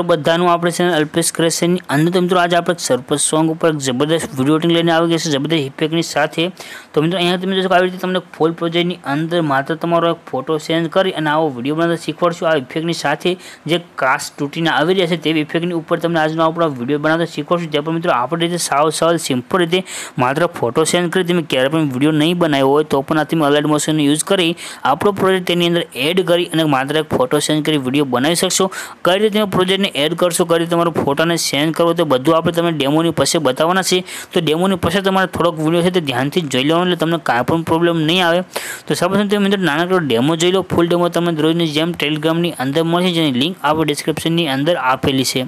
તો બધાનું આપડે ચેનલ અલ્પેશ ક્રેસેની અન તો મિત્રો આજે આપણે સરપસ સૉંગ ઉપર જબરદસ્ત વિડિયો એડિટિંગ લઈને આવી ગયે છે જબરદસ્ત ઇફેક્ટની સાથે તો મિત્રો અહીંયા તમે જોજો આ વિધિ તમને ફોલ પ્રોજેની અંદર માત્ર તમારો એક ફોટો ચેન્જ કરી અને આવો વિડિયો બનાવતા શીખવડશું આ ઇફેક્ટની સાથે જે કાસ્ટ તૂટીના આવી રહી છે તે વે ઇફેક્ટની ઉપર તમને આજનો આપણો વિડિયો બનાવતા શીખવડશું જે પણ મિત્રો આપો રીતે સાવ સરળ સિમ્પલ રીતે માત્ર ફોટો ચેન્જ કરી તમે ક્યારે પણ વિડિયો નહી બનાવ્યો હોય તો પણ આ તમે અલાઈડ મોશનનો યુઝ કરી આપણો પ્રોજેટ તેની અંદર એડ કરી અને માત્ર એક ફોટો ચેન્જ કરી વિડિયો બનાવી શકશો કઈ રીતે તમે પ્રોજેટ કોન્ટેન્ટને એડ કરશો કરી તમારો ફોટાને સેન્ડ કરવો તો બધું આપણે તમે ડેમોની પાસે બતાવવાના છીએ તો ડેમોની પાસે તમારે થોડોક વિડીયો છે તે ધ્યાનથી જોઈ લેવાનો એટલે તમને કાંઈ પણ પ્રોબ્લેમ નહીં આવે તો સૌપ્રથમ તમે મિત્રો નાનકડો ડેમો જોઈ લો ફૂલ ડેમો તમે રોજની જેમ ટેલિગ્રામની અંદર મળશે જેની લિંક આપણે ડિસ્ક્રિપ્શનની અંદર આપેલી છે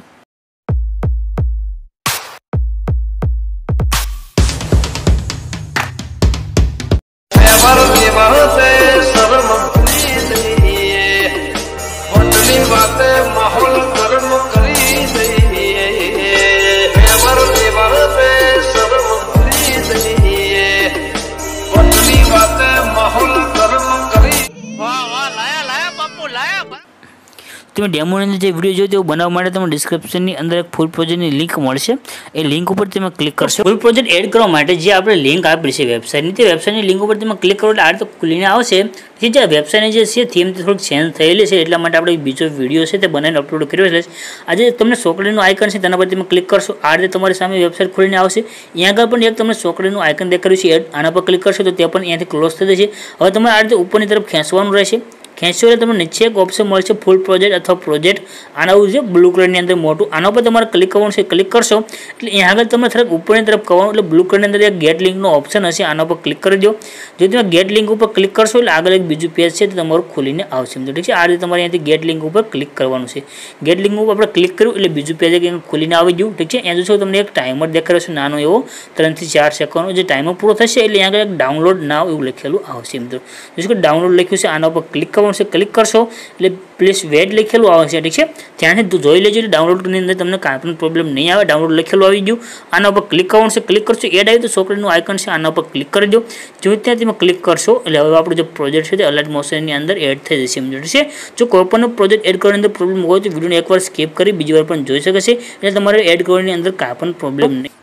તમે ડેમો માટે જે વિડિયો જોજો બનાવવા માટે તમે ડિસ્ક્રિપ્શનની અંદર એક ફૂલ પ્રોજેની લિંક મળશે એ લિંક ઉપર તમે ક્લિક કરશો કોઈ પ્રોજેક્ટ એડ કરવા માટે જે આપણે લિંક આપ હશે વેબસાઈટની તે વેબસાઈટની લિંક ઉપર તમે ક્લિક કરો એટલે આ તો ખુલીને આવશે બીજી જે વેબસાઈટની જે થીમ થોડું ચેન્જ થયેલી છે એટલા માટે આપણે બીજો વિડિયો છે તે બનાવીને અપલોડ કર્યો છે એટલે આજે તમને ચોકડીનું આઇકન છે તેના પર તમે ક્લિક કરશો એટલે તમારી સામે વેબસાઈટ ખુલીને આવશે અહીં આગળ પણ એક તમને ચોકડીનું આઇકન દેખાય છે આના પર ક્લિક કરશો તો તે પણ અહીંથી ક્લોઝ થઈ જશે હવે તમે આ ઉપરની તરફ ખેંચવાનું રહેશે ખેંચશો એટલે તમને નીચે એક ઓપ્શન મળશે ફૂલ પ્રોજેક્ટ અથવા પ્રોજેક્ટ આના આવું છે બ્લુ કલરની અંદર મોટું આના પર તમારે ક્લિક કરવાનું છે ક્લિક કરશો એટલે અહીંયા આગળ તમે થોડાક ઉપરની તરફ કરવાનું એટલે બ્લુ કલરની અંદર એક ગેટ લિંકનો ઓપ્શન હશે આના પર ક્લિક કરી દો જો તમે ગેટ લિંક ઉપર ક્લિક કરશો એટલે આગળ એક બીજું પેજ છે તો તમારું ખુલીને આવશે મિત્રો ઠીક છે આ રીતે તમારે અહીંયાથી ગેટ લિંક ઉપર ક્લિક કરવાનું છે ગેટ લિંક ઉપર આપણે ક્લિક કર્યું એટલે બીજું પેજ એક ખુલીને આવી ગયું ઠીક છે એ જોશો તમને એક ટાઈમર દેખાડ્યો છે નાનો એવો ત્રણથી ચાર સેકન્ડનો જે ટાઈમર પૂરો થશે એટલે અહીંયા આગળ એક ડાઉનલોડ નાવ એવું લખેલું આવશે મિત્રો જોશો ડાઉનલોડ લખ્યું છે આના ઉપર ક્લિક લખવાનું છે ક્લિક કરશો એટલે પ્લીઝ વેડ લખેલું આવશે ઠીક છે ત્યાંથી જોઈ લેજો એટલે ડાઉનલોડની અંદર તમને કાંઈ પણ પ્રોબ્લેમ નહીં આવે ડાઉનલોડ લખેલું આવી ગયું આના ઉપર ક્લિક કરવાનું છે ક્લિક કરશો એડ આવી તો સોફ્ટવેરનું આઇકન છે આના ઉપર ક્લિક કરી દો જો ત્યાં તમે ક્લિક કરશો એટલે હવે આપણો જે પ્રોજેક્ટ છે તે અલર્ટ મોશનની અંદર એડ થઈ જશે સમજો છે જો કોઈપણનો પ્રોજેક્ટ એડ કરવાની અંદર પ્રોબ્લેમ હોય તો વિડીયોને એકવાર સ્કીપ કરી બીજી વાર પણ જોઈ શકે છે એટલે તમારે એડ કરવાની અંદર કાંઈ પણ પ્રોબ્લેમ નહીં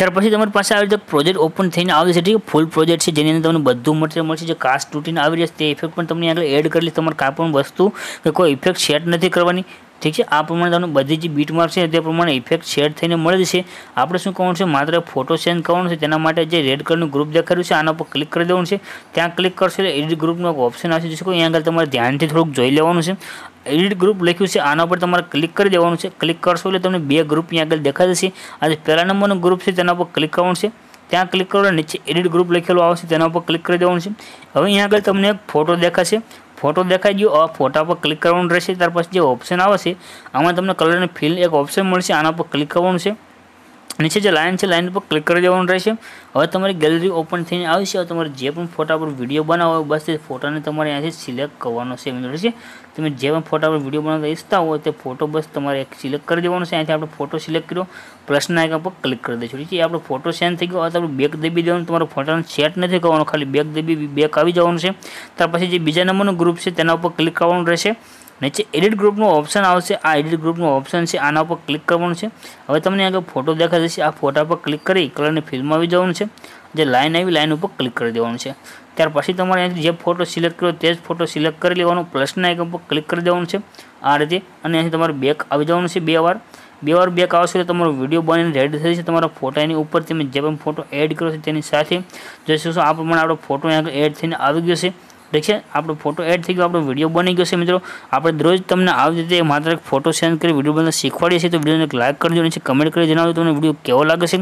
ત્યાર પછી તમારી પાસે આવી રીતે પ્રોજેક્ટ ઓપન થઈને આવે છે ફૂલ પ્રોજેક્ટ છે જેની અંદર તમને બધું મટીરિયલ મળશે જે કાસ્ટ તૂટીને આવી રહેશે તે ઇફેક્ટ પણ તમને આગળ એડ કરી તમારે કાંઈ પણ વસ્તુ કે કોઈ ઇફેક્ટ સેટ નથી કરવાની ઠીક છે આ પ્રમાણે તમને બધી જે બીટ માર્ક છે તે પ્રમાણે ઇફેક્ટ શેર થઈને મળે છે આપણે શું કરવાનું છે માત્ર ફોટો સેન્ડ કરવાનો છે તેના માટે જે રેડ કલરનું ગ્રુપ દેખાડ્યું છે આના પર ક્લિક કરી દેવાનું છે ત્યાં ક્લિક કરશો એટલે એડિટ ગ્રુપનો એક ઓપ્શન આવશે જશે કોઈ અહીંયા આગળ તમારે ધ્યાનથી થોડુંક જોઈ લેવાનું છે एडिट ग्रुप लिखो से आना पर તમારે ક્લિક કરી દેવાનું છે ક્લિક કરશો એટલે તમને બે ગ્રુપ અહીં આગળ દેખાશે આ દે પેલા નંબરનો ગ્રુપ છે તેના પર ક્લિક કરવાનું છે ત્યાં ક્લિક કરો ને નીચે एडिट ग्रुप લખેલો આવશે તેના પર ક્લિક કરી દેવાનું છે હવે અહીં આગળ તમને ફોટો દેખાશે ફોટો દેખાઈ ગયો આ ફોટા પર ક્લિક કરવાનું રહેશે ત્યાર પછી જે ઓપ્શન આવશે among તમને કલર ને ફિલ એક ઓપ્શન મળશે આના પર ક્લિક કરવાનું છે નીચે જે લાઇન છે લાઇન પર ક્લિક કરી દેવાનું રહેશે હવે તમારી ગેલેરી ઓપન થઈને આવશે હવે તમારે જે પણ ફોટા પર વિડીયો બનાવો હોય બસ તે ફોટાને તમારે અહીંયાથી સિલેક્ટ કરવાનો છે મિત્રો છે તમે જે પણ ફોટા પર વિડીયો બનાવતા ઈચ્છતા હોય તે ફોટો બસ તમારે સિલેક્ટ કરી દેવાનો છે અહીંયાથી આપણે ફોટો સિલેક્ટ કર્યો પ્લસના આઇકન પર ક્લિક કરી દઈશું ઠીક છે આપણો ફોટો સેન્ડ થઈ ગયો હવે આપણે બેક દબી દેવાનું તમારો ફોટાનો સેટ નથી કરવાનો ખાલી બેક દબી બેક આવી જવાનું છે ત્યાર પછી જે બીજા નંબરનું ગ્રુપ છે તેના ઉપર ક્લિક કરવાનું રહેશે મેચે એડિટ ગ્રુપ નો ઓપ્શન આવશે આ એડિટ ગ્રુપ નો ઓપ્શન છે આના પર ક્લિક કરવાનું છે હવે તમને આગળ ફોટો દેખાશે આ ફોટા પર ક્લિક કરી કલરની ફિલ્મ આવી જવાનું છે જે લાઇન આવી લાઇન ઉપર ક્લિક કરી દેવાનું છે ત્યાર પછી તમારે અહીં જે ફોટો સિલેક્ટ કર્યો તે જ ફોટો સિલેક્ટ કરી લેવાનું પ્લસના આઇકન પર ક્લિક કરી દેવાનું છે આ રીતે અને અહીં તમારે બેક આવી જવાનું છે બેવાર બેવાર બેક આવશે તો તમારો વિડિયો બનીને રેડી થઈ જશે તમારા ફોટાની ઉપર તમે જે પણ ફોટો એડ કર્યો છે તેની સાથે જેવું આ પ્રમાણે આપણો ફોટો અહીં એડ થઈને આવી ગયો છે ઠીક છે આપણો ફોટો એડ થઈ ગયો આપણો વિડીયો બની ગયો છે મિત્રો આપણે રોજ તમને આવી રીતે માત્ર ફોટો શેર કરી વિડીયો બનાવતા શીખવાડીએ છીએ તો વિડીયોને એક લાઇક કરજો નીચે કમેન્ટ કરી જણાવજો તમને વિડીયો કેવો લાગે છે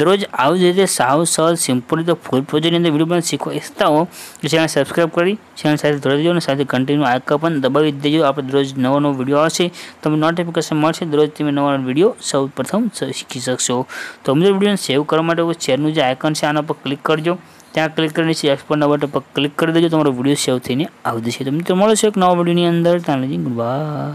દરરોજ આવી જ રીતે સાવ સરળ સિમ્પલ રીતે ફૂલ પ્રોજેક્ટની અંદર વિડીયો બનાવી શીખવા ઈચ્છતા હો તો ચેનલ સબસ્ક્રાઈબ કરી ચેનલ સાથે જોડાઈ દેજો અને સાથે કન્ટિન્યુ આઇકન પણ દબાવી દેજો આપણે દરરોજ નવો નવો વિડીયો આવશે તમને નોટિફિકેશન મળશે દરરોજ તમે નવા વિડીયો સૌ પ્રથમ શીખી શકશો તો મિત્રો વિડીયોને સેવ કરવા માટે શેરનું જે આઇકન છે આના પર ક્લિક કરજો ત્યાં ક્લિક કરીને છે એક્સપોર્ટના બટન પર ક્લિક કરી દેજો તમારો વિડીયો સેવ થઈને આવી જશે તો મિત્રો મળશે એક નવા વિડીયોની અંદર ત્યાં લઈ ગુડ બાય